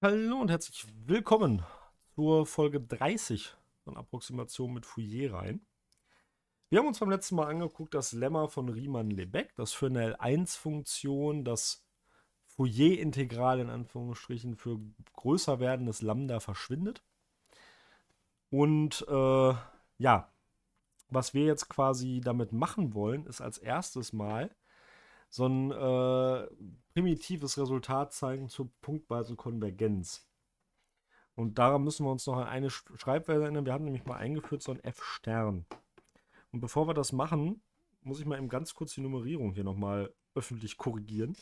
Hallo und herzlich willkommen zur Folge 30 von Approximation mit Fourier rein. Wir haben uns beim letzten Mal angeguckt das Lemma von Riemann-Lebeck, das für eine L1-Funktion das Fourier-Integral in Anführungsstrichen für größer werdendes Lambda verschwindet. Und äh, ja, was wir jetzt quasi damit machen wollen, ist als erstes mal so ein äh, primitives Resultat zeigen zur punktweisen Konvergenz. Und daran müssen wir uns noch an eine Schreibweise erinnern. Wir haben nämlich mal eingeführt so ein F-Stern. Und bevor wir das machen, muss ich mal eben ganz kurz die Nummerierung hier nochmal öffentlich korrigieren.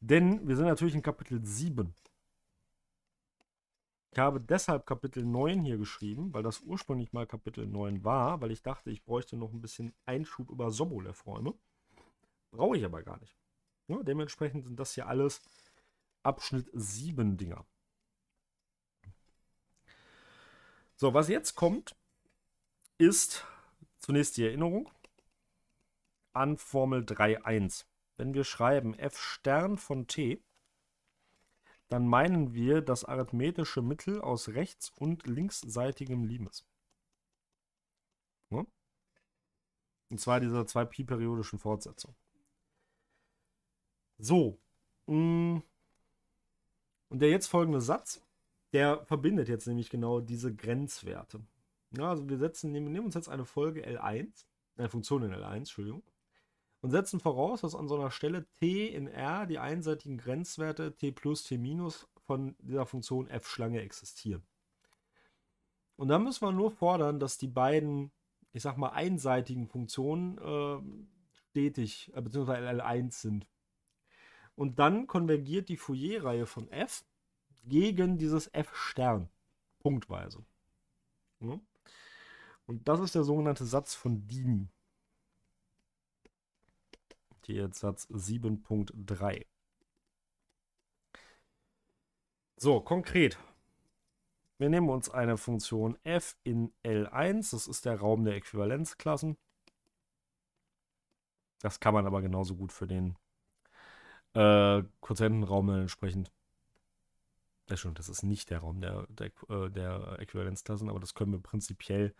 Denn wir sind natürlich in Kapitel 7. Ich habe deshalb Kapitel 9 hier geschrieben, weil das ursprünglich mal Kapitel 9 war, weil ich dachte, ich bräuchte noch ein bisschen Einschub über Sobolev-Räume. Brauche ich aber gar nicht. Ja, dementsprechend sind das hier alles Abschnitt 7 Dinger. So, was jetzt kommt, ist zunächst die Erinnerung an Formel 3.1. Wenn wir schreiben f Stern von t, dann meinen wir das arithmetische Mittel aus rechts- und linksseitigem Limes. Und zwar dieser zwei pi-periodischen Fortsetzung. So. Mm. Und der jetzt folgende Satz, der verbindet jetzt nämlich genau diese Grenzwerte. Ja, also wir setzen, nehmen, nehmen uns jetzt eine Folge L1, eine Funktion in L1, Entschuldigung, und setzen voraus, dass an so einer Stelle t in R die einseitigen Grenzwerte t plus, t minus von dieser Funktion f Schlange existieren. Und dann müssen wir nur fordern, dass die beiden, ich sag mal, einseitigen Funktionen äh, stetig, äh, beziehungsweise L1 sind. Und dann konvergiert die Fourier-Reihe von f gegen dieses f-Stern. Punktweise. Ja? Und das ist der sogenannte Satz von Dini. Hier jetzt Satz 7.3. So, konkret. Wir nehmen uns eine Funktion f in L1, das ist der Raum der Äquivalenzklassen. Das kann man aber genauso gut für den äh, Quotientenraum entsprechend. Das stimmt, das ist nicht der Raum der, der, äh, der Äquivalenzklassen, aber das können wir prinzipiell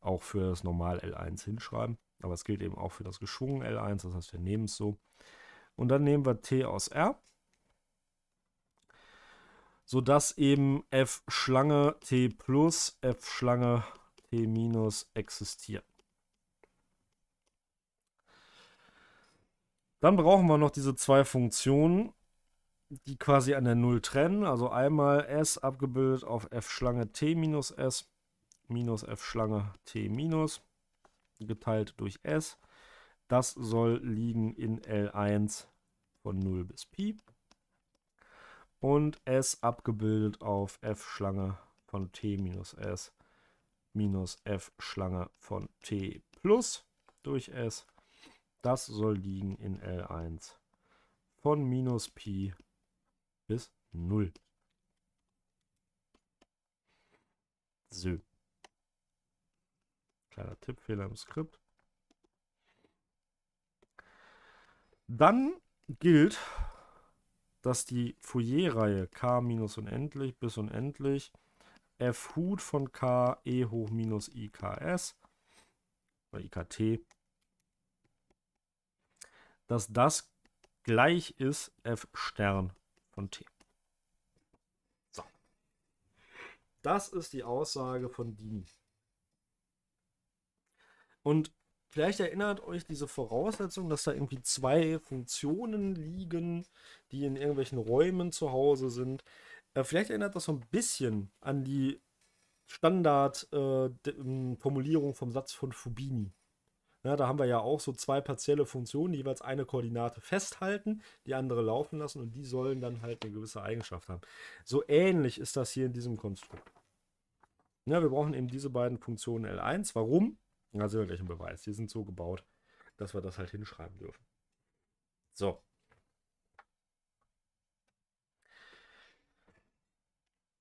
auch für das Normal L1 hinschreiben. Aber es gilt eben auch für das geschwungen L1, das heißt, wir nehmen es so. Und dann nehmen wir T aus R, sodass eben F Schlange T plus F Schlange T minus existiert. Dann brauchen wir noch diese zwei Funktionen, die quasi an der Null trennen. Also einmal S abgebildet auf F-Schlange T minus S minus F-Schlange T minus geteilt durch S. Das soll liegen in L1 von 0 bis Pi. Und S abgebildet auf F-Schlange von T minus S minus F-Schlange von T plus durch S das soll liegen in L1 von minus Pi bis 0. So. Kleiner Tippfehler im Skript. Dann gilt, dass die Fourier-Reihe k minus unendlich bis unendlich f Hut von k e hoch minus iks bei ikt dass das gleich ist f Stern von t. So. Das ist die Aussage von Dini. Und vielleicht erinnert euch diese Voraussetzung, dass da irgendwie zwei Funktionen liegen, die in irgendwelchen Räumen zu Hause sind. Äh, vielleicht erinnert das so ein bisschen an die Standardformulierung äh, vom Satz von Fubini. Ja, ne, da haben wir ja auch so zwei partielle Funktionen, die jeweils eine Koordinate festhalten, die andere laufen lassen und die sollen dann halt eine gewisse Eigenschaft haben. So ähnlich ist das hier in diesem Konstrukt. Ja, ne, wir brauchen eben diese beiden Funktionen L1. Warum? Ja, sind wir gleich im Beweis. Die sind so gebaut, dass wir das halt hinschreiben dürfen. So.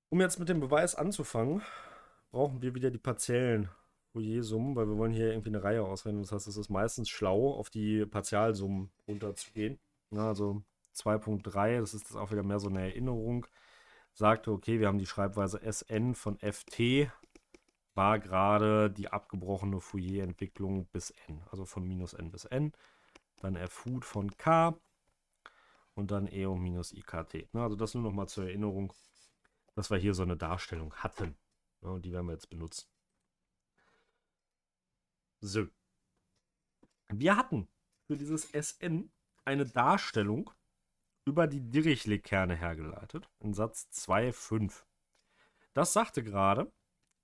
Um jetzt mit dem Beweis anzufangen, brauchen wir wieder die partiellen Fourier-Summen, weil wir wollen hier irgendwie eine Reihe auswählen. Das heißt, es ist meistens schlau, auf die Partialsummen runterzugehen. Ja, also 2.3, das ist das auch wieder mehr so eine Erinnerung, sagte, okay, wir haben die Schreibweise Sn von ft, war gerade die abgebrochene Fourier-Entwicklung bis n, also von minus n bis n. Dann fut von k und dann eo minus ikt. Na, also das nur nochmal zur Erinnerung, dass wir hier so eine Darstellung hatten. Ja, und die werden wir jetzt benutzen. So. Wir hatten für dieses SN eine Darstellung über die Dirichlet-Kerne hergeleitet, in Satz 2.5. Das sagte gerade,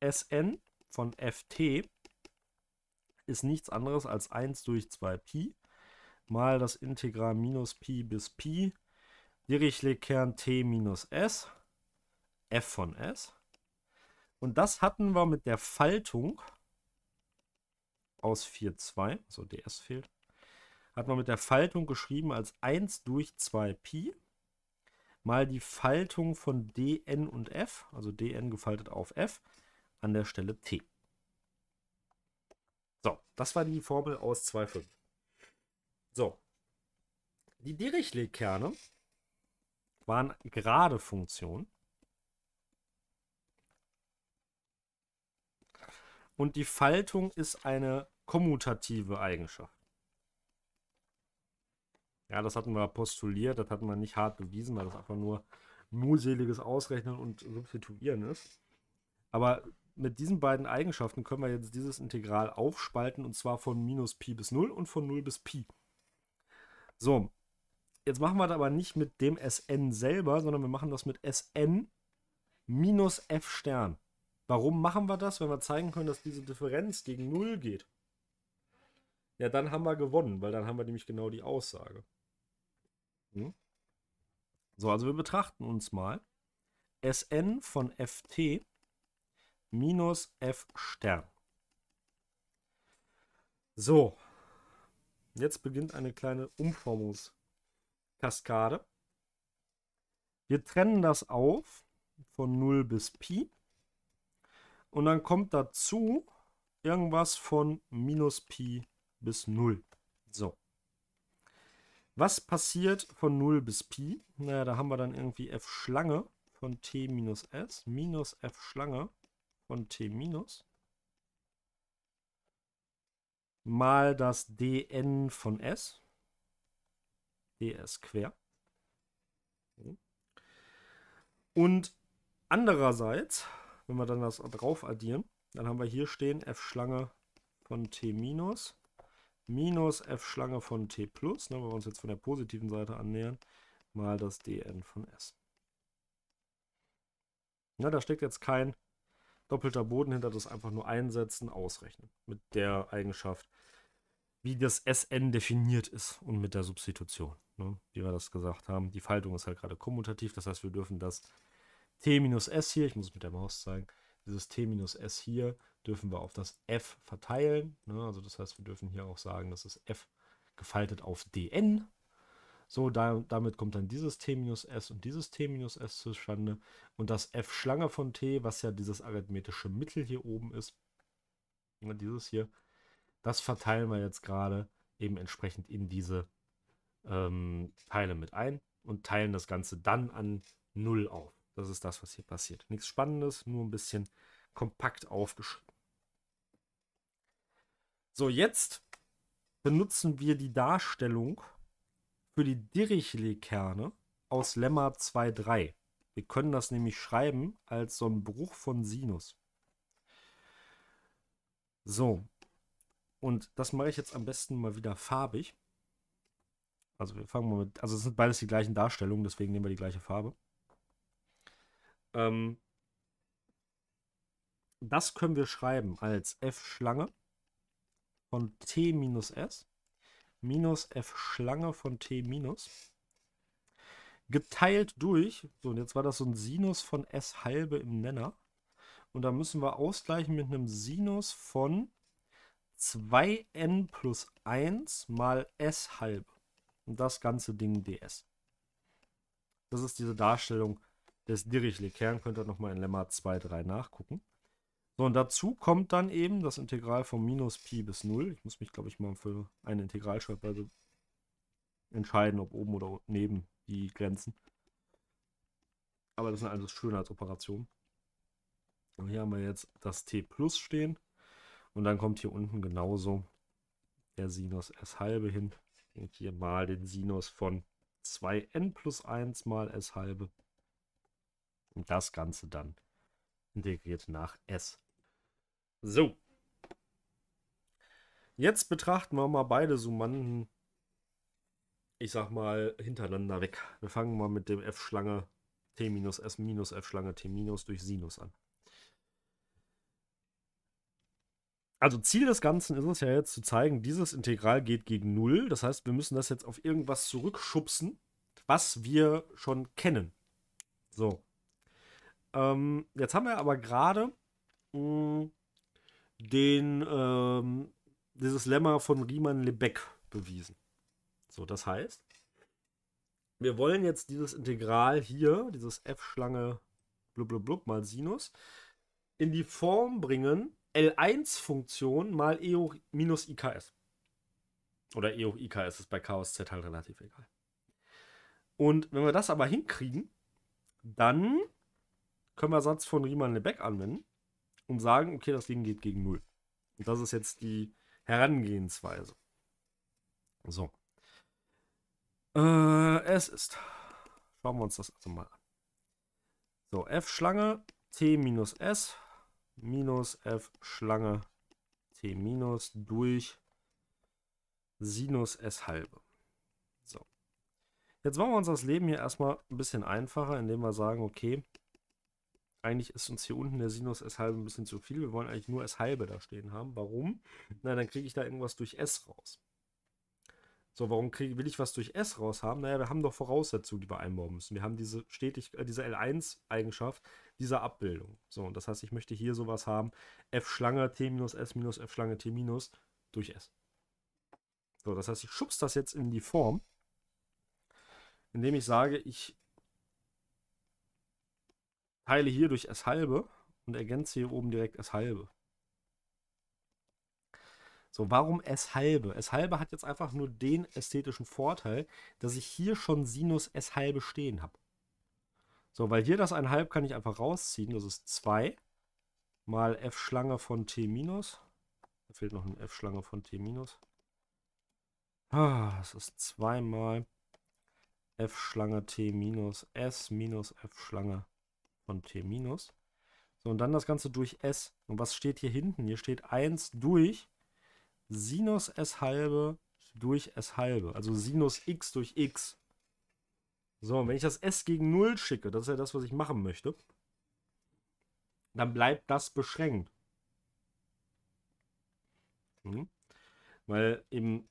Sn von ft ist nichts anderes als 1 durch 2pi mal das Integral minus pi bis pi Dirichlet-Kern t minus s f von s. Und das hatten wir mit der Faltung aus 4,2, also ds fehlt, hat man mit der Faltung geschrieben als 1 durch 2pi mal die Faltung von dn und f, also dn gefaltet auf f, an der Stelle t. So, das war die Formel aus 2,5. So, die Dirichlet-Kerne waren gerade Funktionen. Und die Faltung ist eine kommutative Eigenschaft. Ja, das hatten wir postuliert, das hatten wir nicht hart bewiesen, weil das einfach nur mühseliges Ausrechnen und Substituieren ist. Aber mit diesen beiden Eigenschaften können wir jetzt dieses Integral aufspalten und zwar von minus Pi bis 0 und von 0 bis Pi. So, jetzt machen wir das aber nicht mit dem Sn selber, sondern wir machen das mit Sn minus f Stern. Warum machen wir das? Wenn wir zeigen können, dass diese Differenz gegen 0 geht. Ja, dann haben wir gewonnen, weil dann haben wir nämlich genau die Aussage. Hm? So, also wir betrachten uns mal Sn von Ft minus F Stern. So, jetzt beginnt eine kleine Umformungskaskade. Wir trennen das auf von 0 bis Pi. Und dann kommt dazu irgendwas von minus Pi bis 0. So. Was passiert von 0 bis Pi? Naja, da haben wir dann irgendwie f Schlange von t minus s minus f Schlange von t minus mal das dn von s ds quer. Und andererseits, wenn wir dann das drauf addieren, dann haben wir hier stehen f Schlange von t minus minus f-Schlange von t plus, ne, weil wir uns jetzt von der positiven Seite annähern, mal das dn von s. Ja, da steckt jetzt kein doppelter Boden hinter, das einfach nur einsetzen, ausrechnen. Mit der Eigenschaft, wie das Sn definiert ist und mit der Substitution. Ne? Wie wir das gesagt haben. Die Faltung ist halt gerade kommutativ, das heißt, wir dürfen das t minus s hier, ich muss es mit der Maus zeigen, dieses t minus s hier dürfen wir auf das f verteilen. Ne? Also das heißt, wir dürfen hier auch sagen, das ist f gefaltet auf dn. So, da, damit kommt dann dieses t minus s und dieses t minus s zustande. Und das f Schlange von t, was ja dieses arithmetische Mittel hier oben ist, ne, dieses hier, das verteilen wir jetzt gerade eben entsprechend in diese ähm, Teile mit ein und teilen das Ganze dann an 0 auf. Das ist das, was hier passiert. Nichts Spannendes, nur ein bisschen kompakt aufgeschrieben. So, jetzt benutzen wir die Darstellung für die Dirichlet-Kerne aus Lemma 2,3. Wir können das nämlich schreiben als so ein Bruch von Sinus. So, und das mache ich jetzt am besten mal wieder farbig. Also wir fangen mal mit, also es sind beides die gleichen Darstellungen, deswegen nehmen wir die gleiche Farbe. Ähm, das können wir schreiben als f-Schlange von t minus s minus f-Schlange von t minus geteilt durch, so und jetzt war das so ein Sinus von s halbe im Nenner und da müssen wir ausgleichen mit einem Sinus von 2n plus 1 mal s halbe und das ganze Ding ds. Das ist diese Darstellung des Dirich Lekern könnt ihr nochmal in Lemma 2, 3 nachgucken. So, und dazu kommt dann eben das Integral von minus Pi bis 0. Ich muss mich, glaube ich, mal für eine Integralschreibweise entscheiden, ob oben oder neben die Grenzen. Aber das sind alles Schönheitsoperationen. Und hier haben wir jetzt das t plus stehen. Und dann kommt hier unten genauso der Sinus s halbe hin. Und hier mal den Sinus von 2n plus 1 mal s halbe und das Ganze dann integriert nach S. So. Jetzt betrachten wir mal beide Summanden, ich sag mal, hintereinander weg. Wir fangen mal mit dem F-Schlange T minus S minus F-Schlange T minus durch Sinus an. Also Ziel des Ganzen ist es ja jetzt zu zeigen, dieses Integral geht gegen 0. Das heißt, wir müssen das jetzt auf irgendwas zurückschubsen, was wir schon kennen. So. Ähm, jetzt haben wir aber gerade mm, den ähm, dieses Lemma von Riemann Lebeck bewiesen. So, das heißt, wir wollen jetzt dieses Integral hier, dieses f-Schlange blub mal Sinus, in die Form bringen L1-Funktion mal e hoch minus IKS. Oder e hoch IKS ist bei K Z halt relativ egal. Und wenn wir das aber hinkriegen, dann können wir Satz von Riemann Lebeck anwenden und sagen, okay, das Ding geht gegen 0. Und das ist jetzt die Herangehensweise. So. Äh, es ist. Schauen wir uns das also mal an. So, F Schlange, T minus S minus F Schlange, T minus durch Sinus S halbe. So. Jetzt machen wir uns das Leben hier erstmal ein bisschen einfacher, indem wir sagen, okay, eigentlich ist uns hier unten der Sinus S halbe ein bisschen zu viel. Wir wollen eigentlich nur S halbe da stehen haben. Warum? Na, dann kriege ich da irgendwas durch S raus. So, warum krieg, will ich was durch S raus haben? Naja, wir haben doch Voraussetzungen, die wir einbauen müssen. Wir haben diese stetig, äh, diese L1-Eigenschaft dieser Abbildung. So, und das heißt, ich möchte hier sowas haben, F-Schlange T minus S minus F-Schlange T minus durch S. So, das heißt, ich schubst das jetzt in die Form, indem ich sage, ich teile hier durch s halbe und ergänze hier oben direkt s halbe. So, warum s halbe? s halbe hat jetzt einfach nur den ästhetischen Vorteil, dass ich hier schon Sinus s halbe stehen habe. So, weil hier das 1,5 kann ich einfach rausziehen. Das ist 2 mal f-Schlange von t-. minus. Da fehlt noch ein f-Schlange von t-. minus. Ah, das ist 2 mal f-Schlange t minus s minus f-Schlange von t minus. So, und dann das Ganze durch s. Und was steht hier hinten? Hier steht 1 durch Sinus s halbe durch s halbe. Also Sinus x durch x. So, und wenn ich das s gegen 0 schicke, das ist ja das, was ich machen möchte, dann bleibt das beschränkt. Hm? Weil eben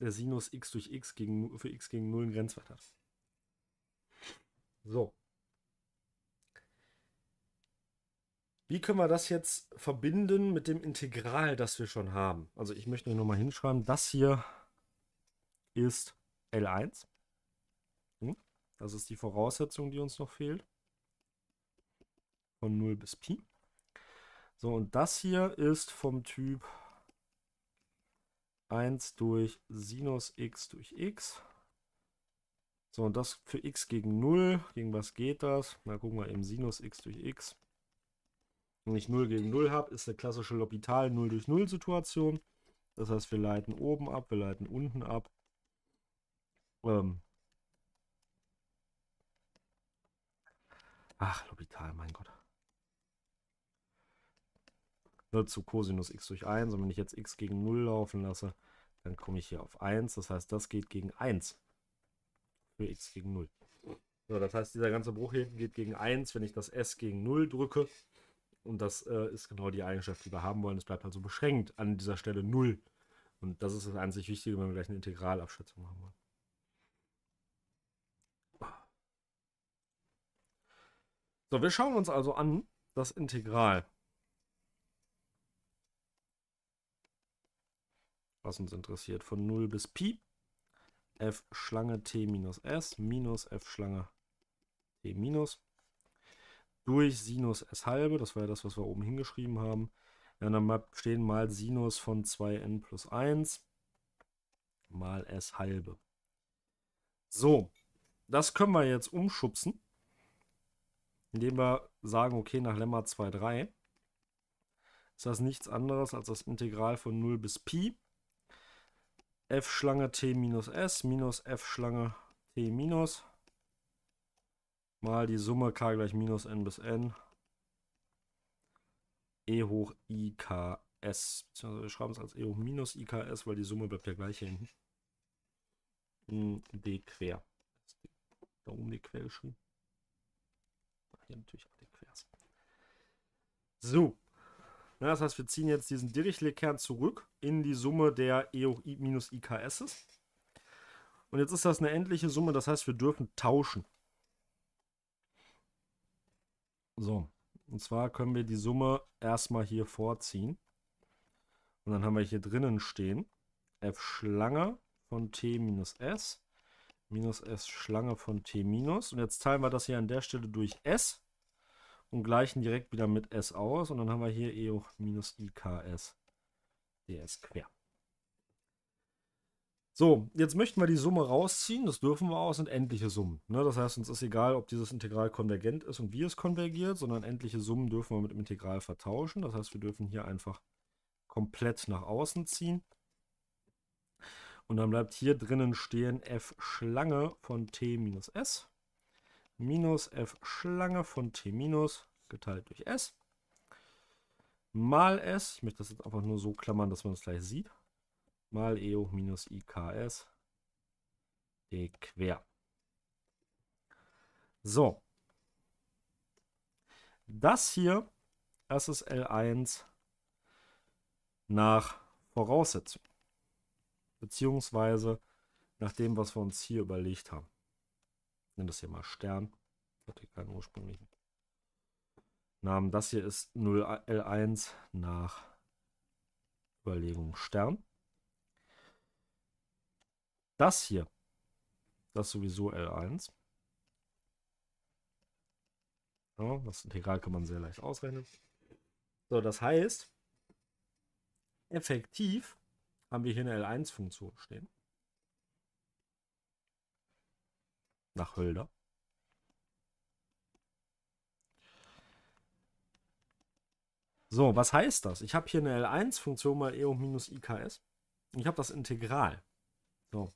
der Sinus x durch x gegen, für x gegen 0 ein Grenzwert hat. So. Wie können wir das jetzt verbinden mit dem Integral, das wir schon haben? Also ich möchte hier nochmal hinschreiben, das hier ist L1. Hm? Das ist die Voraussetzung, die uns noch fehlt. Von 0 bis Pi. So, und das hier ist vom Typ 1 durch Sinus x durch x. So, und das für x gegen 0. Gegen was geht das? Na, gucken wir eben Sinus x durch x. Wenn ich 0 gegen 0 habe, ist eine klassische L'Hopital 0 durch 0 Situation. Das heißt, wir leiten oben ab, wir leiten unten ab. Ähm Ach, L'Hopital, mein Gott. Nur zu Cosinus x durch 1. Und wenn ich jetzt x gegen 0 laufen lasse, dann komme ich hier auf 1. Das heißt, das geht gegen 1. Für x gegen 0. So, das heißt, dieser ganze Bruch hier geht gegen 1. Wenn ich das s gegen 0 drücke, und das äh, ist genau die Eigenschaft, die wir haben wollen. Es bleibt also beschränkt an dieser Stelle 0. Und das ist das einzig Wichtige, wenn wir gleich eine Integralabschätzung haben wollen. So, wir schauen uns also an das Integral. Was uns interessiert, von 0 bis Pi. F Schlange T minus S minus F Schlange T minus durch Sinus s halbe, das war ja das, was wir oben hingeschrieben haben, in der Map stehen mal Sinus von 2n plus 1 mal s halbe. So, das können wir jetzt umschubsen, indem wir sagen, okay, nach Lemma 2, 3 ist das nichts anderes als das Integral von 0 bis Pi f Schlange t minus s minus f Schlange t minus S mal die Summe k gleich minus n bis n e hoch iks. Beziehungsweise wir schreiben es als e hoch minus iks, weil die Summe bleibt ja gleich hinten. D quer. Da oben die quer geschrieben. Hier natürlich auch die quers. So. Na, das heißt, wir ziehen jetzt diesen Dirichlet-Kern zurück in die Summe der e hoch i minus iks. Und jetzt ist das eine endliche Summe, das heißt, wir dürfen tauschen. So, und zwar können wir die Summe erstmal hier vorziehen. Und dann haben wir hier drinnen stehen f Schlange von t minus s minus s Schlange von t minus. Und jetzt teilen wir das hier an der Stelle durch s und gleichen direkt wieder mit s aus. Und dann haben wir hier e hoch minus iks ds quer. So, jetzt möchten wir die Summe rausziehen, das dürfen wir aus, sind endliche Summen. Ne? Das heißt, uns ist egal, ob dieses Integral konvergent ist und wie es konvergiert, sondern endliche Summen dürfen wir mit dem Integral vertauschen. Das heißt, wir dürfen hier einfach komplett nach außen ziehen. Und dann bleibt hier drinnen stehen f Schlange von t minus s minus f Schlange von t minus geteilt durch s mal s. Ich möchte das jetzt einfach nur so klammern, dass man das gleich sieht mal EU minus IKS D quer. So. Das hier, das ist L1 nach Voraussetzung. Beziehungsweise nach dem, was wir uns hier überlegt haben. Ich nenne das hier mal Stern. Ich hatte keinen ursprünglichen Namen. Das hier ist 0L1 nach Überlegung Stern. Das hier. Das sowieso L1. Ja, das Integral kann man sehr leicht ausrechnen. So, das heißt, effektiv haben wir hier eine L1-Funktion stehen. Nach Hölder. So, was heißt das? Ich habe hier eine L1-Funktion mal E hoch minus IKS. ich habe das Integral. So,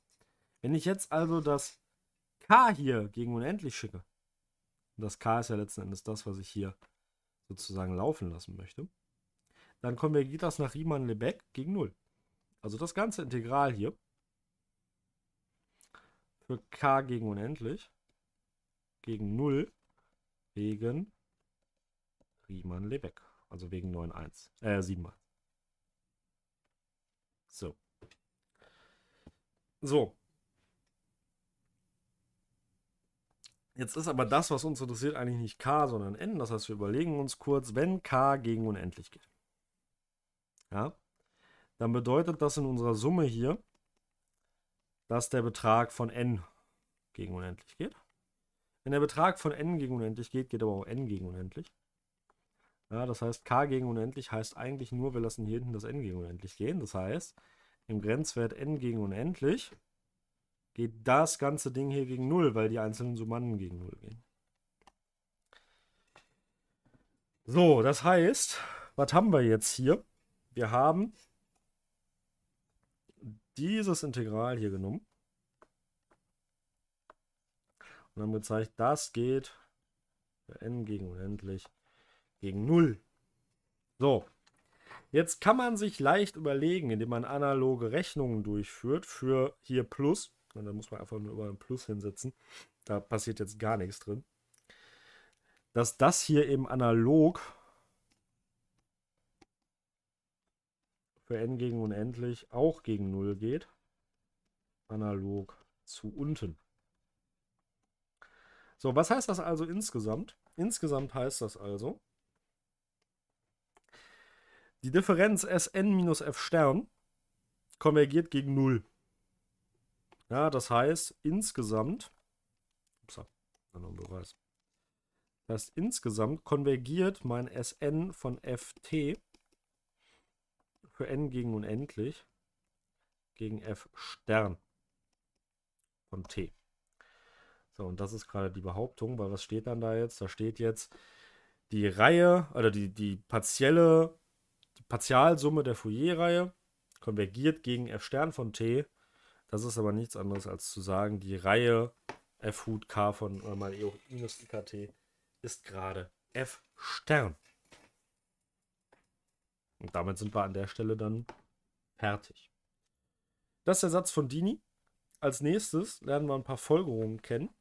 wenn ich jetzt also das K hier gegen unendlich schicke, das K ist ja letzten Endes das, was ich hier sozusagen laufen lassen möchte, dann konvergiert das nach Riemann-Lebesgue gegen 0. Also das ganze Integral hier für k gegen unendlich gegen 0 wegen Riemann-Lebesgue, also wegen 9,1, äh 7 mal. So. So, Jetzt ist aber das, was uns interessiert, eigentlich nicht k, sondern n. Das heißt, wir überlegen uns kurz, wenn k gegen unendlich geht. Ja? Dann bedeutet das in unserer Summe hier, dass der Betrag von n gegen unendlich geht. Wenn der Betrag von n gegen unendlich geht, geht aber auch n gegen unendlich. Ja, das heißt, k gegen unendlich heißt eigentlich nur, wir lassen hier hinten das n gegen unendlich gehen. Das heißt, im Grenzwert n gegen unendlich geht das ganze Ding hier gegen 0, weil die einzelnen Summanden gegen 0 gehen. So, das heißt, was haben wir jetzt hier? Wir haben dieses Integral hier genommen und haben gezeigt, das geht für n gegen unendlich gegen 0. So, jetzt kann man sich leicht überlegen, indem man analoge Rechnungen durchführt für hier plus und dann muss man einfach nur über ein Plus hinsetzen. Da passiert jetzt gar nichts drin. Dass das hier eben analog für n gegen unendlich auch gegen 0 geht. Analog zu unten. So, was heißt das also insgesamt? Insgesamt heißt das also, die Differenz Sn minus F Stern konvergiert gegen 0. Ja, das heißt insgesamt, upsa, Beweis. Das heißt insgesamt konvergiert mein Sn von ft für n gegen unendlich gegen f Stern von t. So, und das ist gerade die Behauptung, weil was steht dann da jetzt? Da steht jetzt die Reihe oder die, die partielle die Partialsumme der Fourier-Reihe konvergiert gegen f Stern von t das ist aber nichts anderes als zu sagen, die Reihe f Hut K von äh, mal E minus IKT ist gerade F Stern. Und damit sind wir an der Stelle dann fertig. Das ist der Satz von Dini. Als nächstes lernen wir ein paar Folgerungen kennen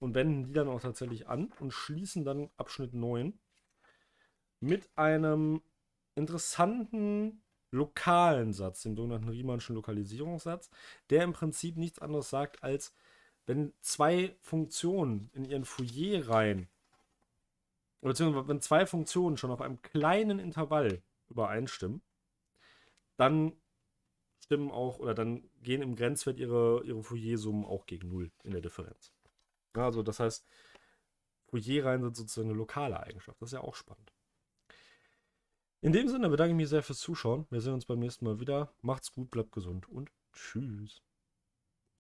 und wenden die dann auch tatsächlich an und schließen dann Abschnitt 9 mit einem interessanten lokalen Satz, dem sogenannten Riemannschen Lokalisierungssatz, der im Prinzip nichts anderes sagt, als wenn zwei Funktionen in ihren Fourier rein, beziehungsweise wenn zwei Funktionen schon auf einem kleinen Intervall übereinstimmen, dann stimmen auch oder dann gehen im Grenzwert ihre, ihre Fourier-Summen auch gegen Null in der Differenz. Also das heißt, Fourier rein sind sozusagen eine lokale Eigenschaft. Das ist ja auch spannend. In dem Sinne bedanke ich mich sehr fürs Zuschauen. Wir sehen uns beim nächsten Mal wieder. Macht's gut, bleibt gesund und tschüss.